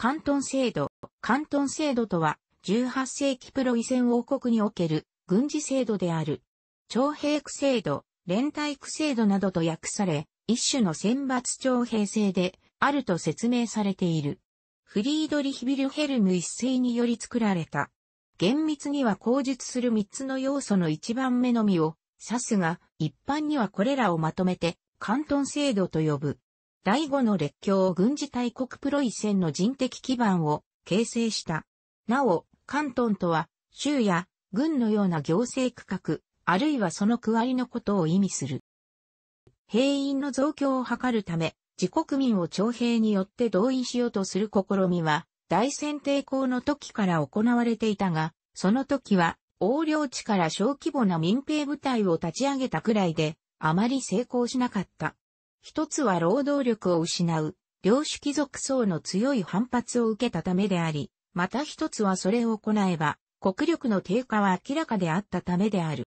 関東制度。関東制度とは、18世紀プロイセン王国における軍事制度である。徴兵区制度、連帯区制度などと訳され、一種の選抜徴兵制で、あると説明されている。フリードリヒ・ビルヘルム一世により作られた。厳密には口述する3つの要素の1番目のみを指すが、一般にはこれらをまとめて、関東制度と呼ぶ。第五の列強軍事大国プロイセンの人的基盤を形成した。なお、関東とは、州や軍のような行政区画、あるいはその区割りのことを意味する。兵員の増強を図るため、自国民を徴兵によって動員しようとする試みは、大戦抵抗の時から行われていたが、その時は、横領地から小規模な民兵部隊を立ち上げたくらいで、あまり成功しなかった。一つは労働力を失う、領主貴族層の強い反発を受けたためであり、また一つはそれを行えば、国力の低下は明らかであったためである。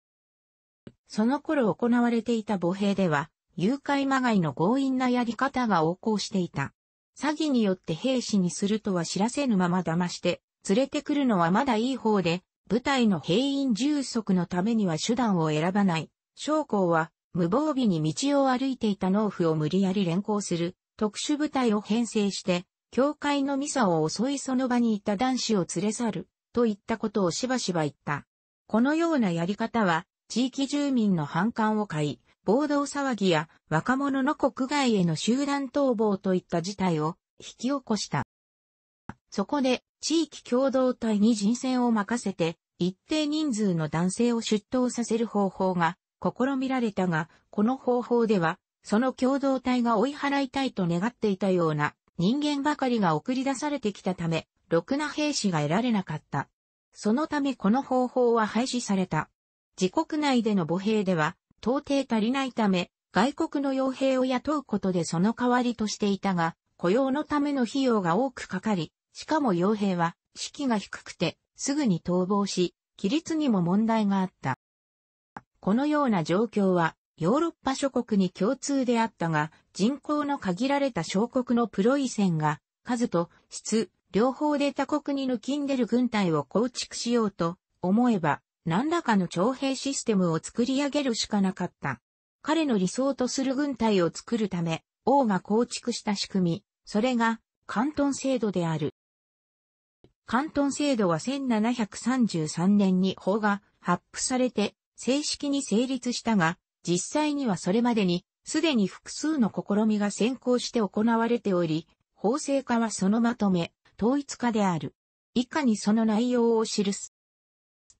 その頃行われていた母兵では、誘拐まがいの強引なやり方が横行していた。詐欺によって兵士にするとは知らせぬまま騙して、連れてくるのはまだいい方で、部隊の兵員充足のためには手段を選ばない。将校は無防備に道を歩いていた農夫を無理やり連行する特殊部隊を編成して、教会のミサを襲いその場にいた男子を連れ去る、といったことをしばしば言った。このようなやり方は、地域住民の反感を買い、暴動騒ぎや若者の国外への集団逃亡といった事態を引き起こした。そこで、地域共同体に人選を任せて、一定人数の男性を出頭させる方法が試みられたが、この方法では、その共同体が追い払いたいと願っていたような人間ばかりが送り出されてきたため、ろくな兵士が得られなかった。そのためこの方法は廃止された。自国内での母兵では、到底足りないため、外国の傭兵を雇うことでその代わりとしていたが、雇用のための費用が多くかかり、しかも傭兵は、士気が低くて、すぐに逃亡し、規律にも問題があった。このような状況はヨーロッパ諸国に共通であったが、人口の限られた小国のプロイセンが、数と質、両方で他国に抜きんでる軍隊を構築しようと思えば、何らかの徴兵システムを作り上げるしかなかった。彼の理想とする軍隊を作るため、王が構築した仕組み、それが、関東制度である。関東制度は1733年に法が発布されて、正式に成立したが、実際にはそれまでに、すでに複数の試みが先行して行われており、法制化はそのまとめ、統一化である。以下にその内容を記す。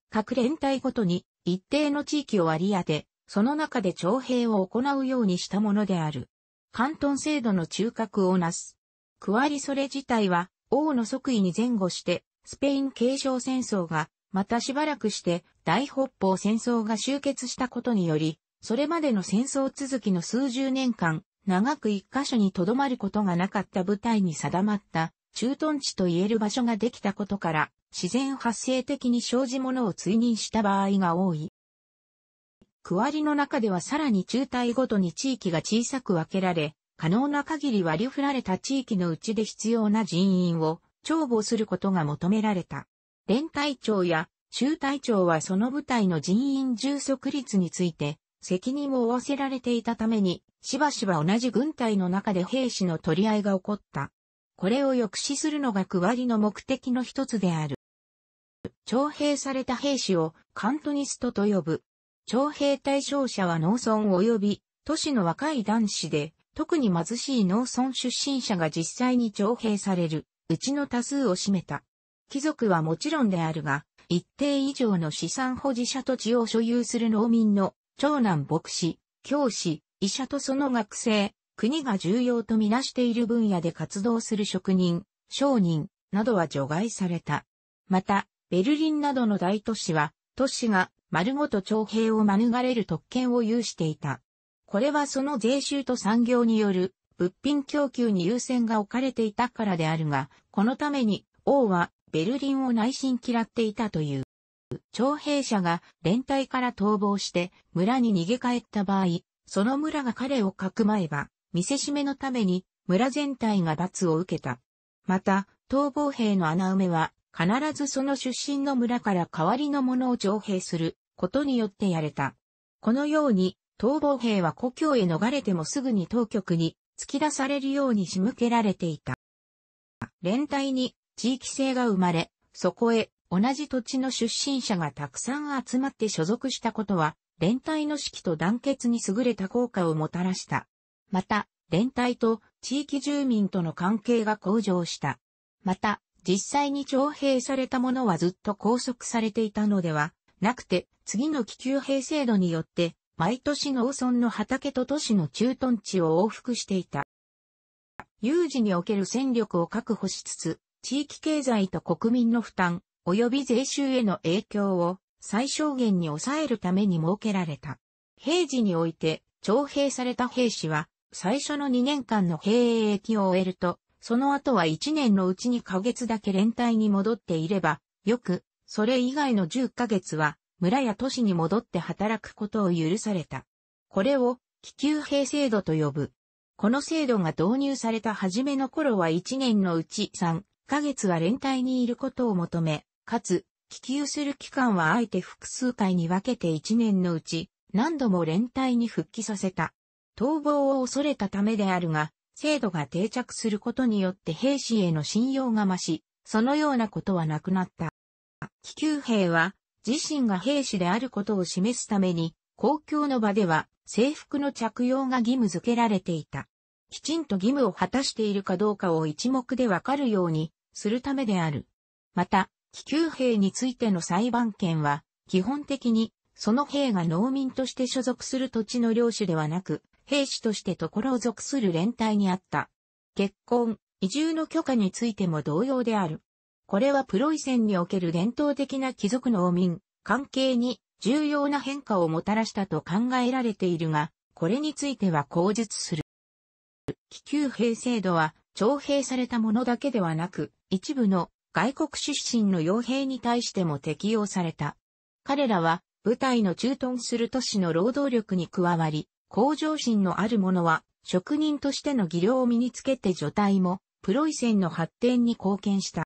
各連隊ごとに一定の地域を割り当て、その中で徴兵を行うようにしたものである。関東制度の中核をなす。区割りそれ自体は、王の即位に前後して、スペイン継承戦争がまたしばらくして大北方戦争が終結したことにより、それまでの戦争続きの数十年間、長く一箇所に留まることがなかった部隊に定まった駐屯地と言える場所ができたことから、自然発生的に生じ物を追認した場合が多い。区割りの中ではさらに中隊ごとに地域が小さく分けられ、可能な限り割り振られた地域のうちで必要な人員を帳簿することが求められた。連隊長や中隊長はその部隊の人員充足率について責任を負わせられていたために、しばしば同じ軍隊の中で兵士の取り合いが起こった。これを抑止するのが区割りの目的の一つである。徴兵された兵士をカントニストと呼ぶ。徴兵対象者は農村及び都市の若い男子で、特に貧しい農村出身者が実際に徴兵される、うちの多数を占めた。貴族はもちろんであるが、一定以上の資産保持者土地を所有する農民の長男牧師、教師、医者とその学生、国が重要とみなしている分野で活動する職人、商人などは除外された。また、ベルリンなどの大都市は、都市が丸ごと徴兵を免れる特権を有していた。これはその税収と産業による物品供給に優先が置かれていたからであるが、このために王はベルリンを内心嫌っていたという。徴兵者が連隊から逃亡して村に逃げ帰った場合、その村が彼をかくまえば、見せしめのために村全体が罰を受けた。また、逃亡兵の穴埋めは、必ずその出身の村から代わりのものを徴兵することによってやれた。このように、逃亡兵は故郷へ逃れてもすぐに当局に突き出されるように仕向けられていた。連帯に地域性が生まれ、そこへ同じ土地の出身者がたくさん集まって所属したことは、連帯の指揮と団結に優れた効果をもたらした。また、連帯と地域住民との関係が向上した。また、実際に徴兵された者はずっと拘束されていたのではなくて、次の気球兵制度によって、毎年農村の畑と都市の駐屯地を往復していた。有事における戦力を確保しつつ、地域経済と国民の負担、及び税収への影響を最小限に抑えるために設けられた。平時において、徴兵された兵士は、最初の2年間の兵役を終えると、その後は1年のうちにヶ月だけ連帯に戻っていれば、よく、それ以外の10ヶ月は、村や都市に戻って働くことを許された。これを、気球兵制度と呼ぶ。この制度が導入された初めの頃は1年のうち3、ヶ月は連帯にいることを求め、かつ、帰級する期間はあえて複数回に分けて1年のうち、何度も連帯に復帰させた。逃亡を恐れたためであるが、制度が定着することによって兵士への信用が増し、そのようなことはなくなった。気球兵は、自身が兵士であることを示すために、公共の場では制服の着用が義務付けられていた。きちんと義務を果たしているかどうかを一目でわかるように、するためである。また、気球兵についての裁判権は、基本的に、その兵が農民として所属する土地の領主ではなく、兵士として所を属する連帯にあった。結婚、移住の許可についても同様である。これはプロイセンにおける伝統的な貴族農民、関係に重要な変化をもたらしたと考えられているが、これについては口述する。気球兵制度は徴兵された者だけではなく、一部の外国出身の傭兵に対しても適用された。彼らは部隊の駐屯する都市の労働力に加わり、向上心のある者は職人としての技量を身につけて除隊もプロイセンの発展に貢献した。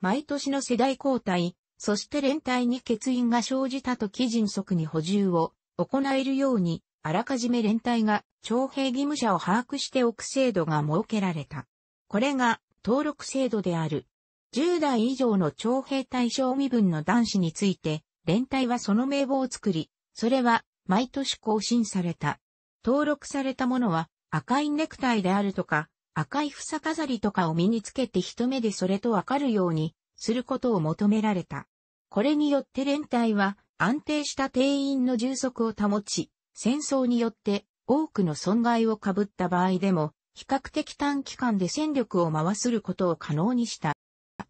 毎年の世代交代、そして連帯に欠員が生じたと時迅速に補充を行えるようにあらかじめ連帯が徴兵義務者を把握しておく制度が設けられた。これが登録制度である。10代以上の徴兵対象身分の男子について、連帯はその名簿を作り、それは毎年更新された。登録されたものは赤いネクタイであるとか、赤い房飾りとかを身につけて一目でそれとわかるようにすることを求められた。これによって連帯は安定した定員の充足を保ち、戦争によって多くの損害を被った場合でも、比較的短期間で戦力を回することを可能にした。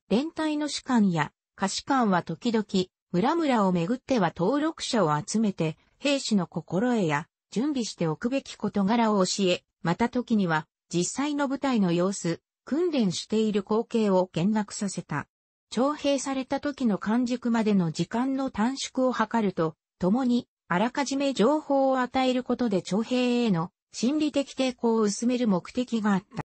連帯の士官や下士官は時々、村々をめぐっては登録者を集めて、兵士の心得や準備しておくべき事柄を教え、また時には実際の部隊の様子、訓練している光景を見学させた。徴兵された時の完熟までの時間の短縮を図ると、共にあらかじめ情報を与えることで徴兵への心理的抵抗を薄める目的があった。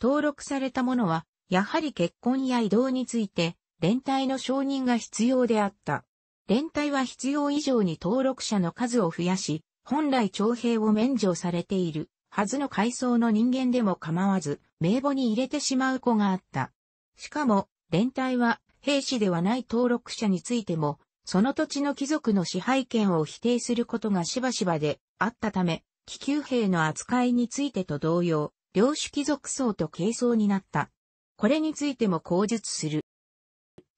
登録されたものは、やはり結婚や移動について、連帯の承認が必要であった。連帯は必要以上に登録者の数を増やし、本来徴兵を免除されているはずの階層の人間でも構わず、名簿に入れてしまう子があった。しかも、連帯は兵士ではない登録者についても、その土地の貴族の支配権を否定することがしばしばであったため、気球兵の扱いについてと同様、領主貴族層と軽層になった。これについても口述する。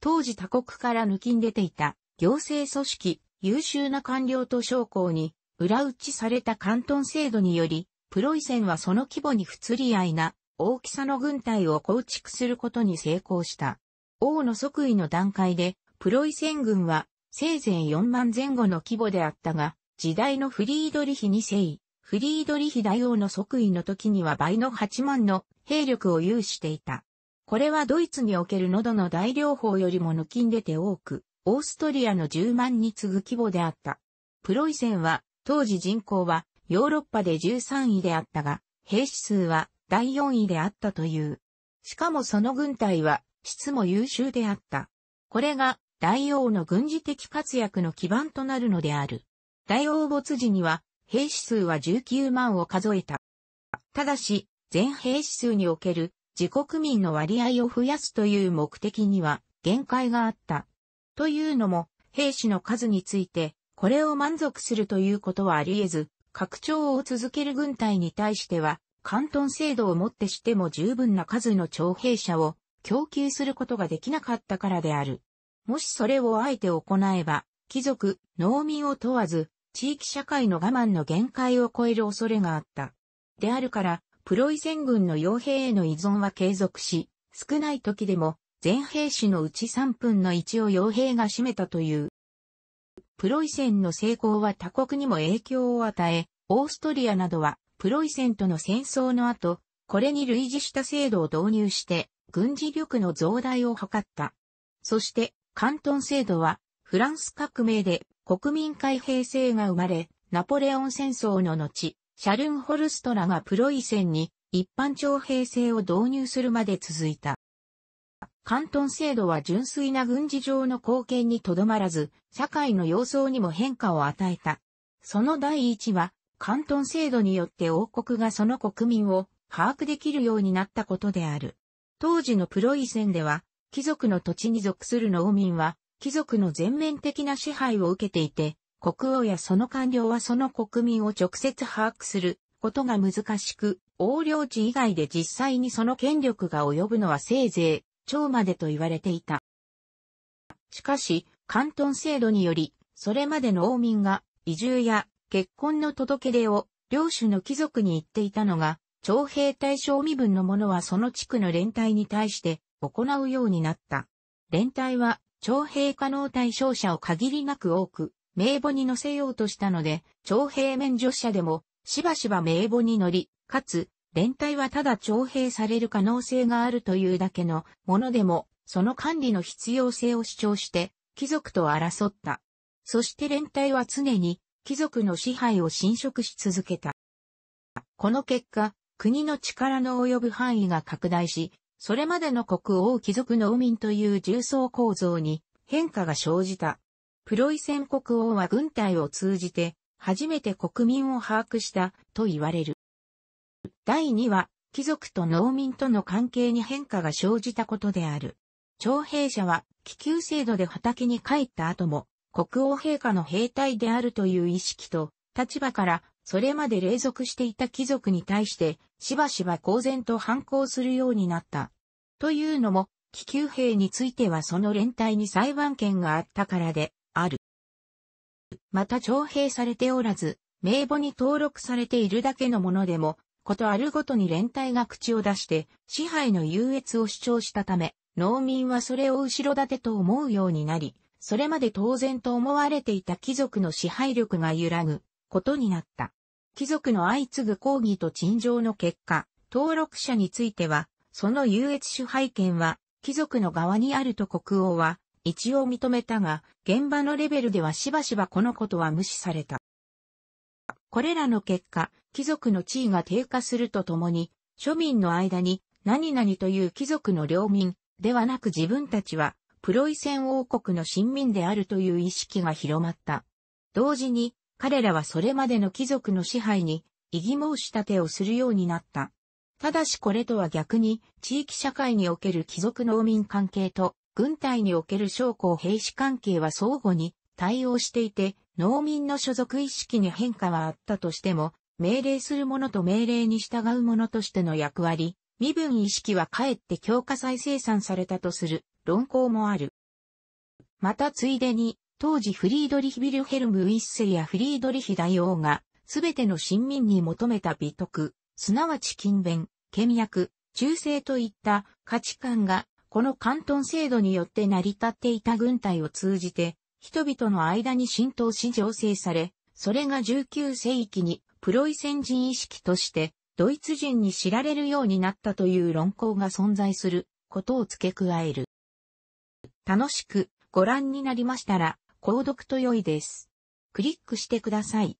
当時他国から抜きん出ていた行政組織、優秀な官僚と将校に裏打ちされた関東制度により、プロイセンはその規模に不釣り合いな大きさの軍隊を構築することに成功した。王の即位の段階で、プロイセン軍は生前4万前後の規模であったが、時代のフリードリヒ2世、フリードリヒ大王の即位の時には倍の8万の兵力を有していた。これはドイツにおける喉の大療法よりも抜きんでて多く、オーストリアの10万に次ぐ規模であった。プロイセンは、当時人口はヨーロッパで13位であったが、兵士数は第4位であったという。しかもその軍隊は質も優秀であった。これが大王の軍事的活躍の基盤となるのである。大王没時には、兵士数は19万を数えた。ただし、全兵士数における自国民の割合を増やすという目的には限界があった。というのも、兵士の数について、これを満足するということはあり得ず、拡張を続ける軍隊に対しては、関東制度をもってしても十分な数の徴兵者を供給することができなかったからである。もしそれをあえて行えば、貴族、農民を問わず、地域社会の我慢の限界を超える恐れがあった。であるから、プロイセン軍の傭兵への依存は継続し、少ない時でも、全兵士のうち3分の1を傭兵が占めたという。プロイセンの成功は他国にも影響を与え、オーストリアなどは、プロイセンとの戦争の後、これに類似した制度を導入して、軍事力の増大を図った。そして、関東制度は、フランス革命で国民開閉制が生まれ、ナポレオン戦争の後、シャルンホルストラがプロイセンに一般徴兵制を導入するまで続いた。関東制度は純粋な軍事上の貢献にとどまらず、社会の様相にも変化を与えた。その第一は、関東制度によって王国がその国民を把握できるようになったことである。当時のプロイセンでは、貴族の土地に属する農民は、貴族の全面的な支配を受けていて、国王やその官僚はその国民を直接把握することが難しく、横領地以外で実際にその権力が及ぶのはせいぜい、長までと言われていた。しかし、関東制度により、それまで農民が移住や結婚の届け出を領主の貴族に言っていたのが、徴兵対象身分の者はその地区の連帯に対して行うようになった。連隊は、徴兵可能対象者を限りなく多く、名簿に載せようとしたので、徴兵免除者でも、しばしば名簿に乗り、かつ、連隊はただ徴兵される可能性があるというだけのものでも、その管理の必要性を主張して、貴族と争った。そして連隊は常に貴族の支配を侵食し続けた。この結果、国の力の及ぶ範囲が拡大し、それまでの国王貴族農民という重層構造に変化が生じた。プロイセン国王は軍隊を通じて初めて国民を把握したと言われる。第2は貴族と農民との関係に変化が生じたことである。徴兵者は気球制度で畑に帰った後も国王陛下の兵隊であるという意識と立場からそれまで隷属していた貴族に対してしばしば公然と反抗するようになった。というのも、気球兵についてはその連帯に裁判権があったからで、ある。また徴兵されておらず、名簿に登録されているだけのものでも、ことあるごとに連帯が口を出して、支配の優越を主張したため、農民はそれを後ろ盾と思うようになり、それまで当然と思われていた貴族の支配力が揺らぐことになった。貴族の相次ぐ抗議と陳情の結果、登録者については、その優越支配権は、貴族の側にあると国王は、一応認めたが、現場のレベルではしばしばこのことは無視された。これらの結果、貴族の地位が低下するとともに、庶民の間に、何々という貴族の領民、ではなく自分たちは、プロイセン王国の親民であるという意識が広まった。同時に、彼らはそれまでの貴族の支配に異議申し立てをするようになった。ただしこれとは逆に、地域社会における貴族農民関係と、軍隊における将校兵士関係は相互に対応していて、農民の所属意識に変化はあったとしても、命令する者と命令に従う者としての役割、身分意識はかえって強化再生産されたとする論考もある。またついでに、当時フリードリヒ・ビルヘルム・ウィッセやフリードリヒ大王が、すべての臣民に求めた美徳、すなわち勤勉、倹約、忠誠といった価値観が、この関東制度によって成り立っていた軍隊を通じて、人々の間に浸透し醸成され、それが19世紀にプロイセン人意識として、ドイツ人に知られるようになったという論考が存在することを付け加える。楽しくご覧になりましたら、購読と良いです。クリックしてください。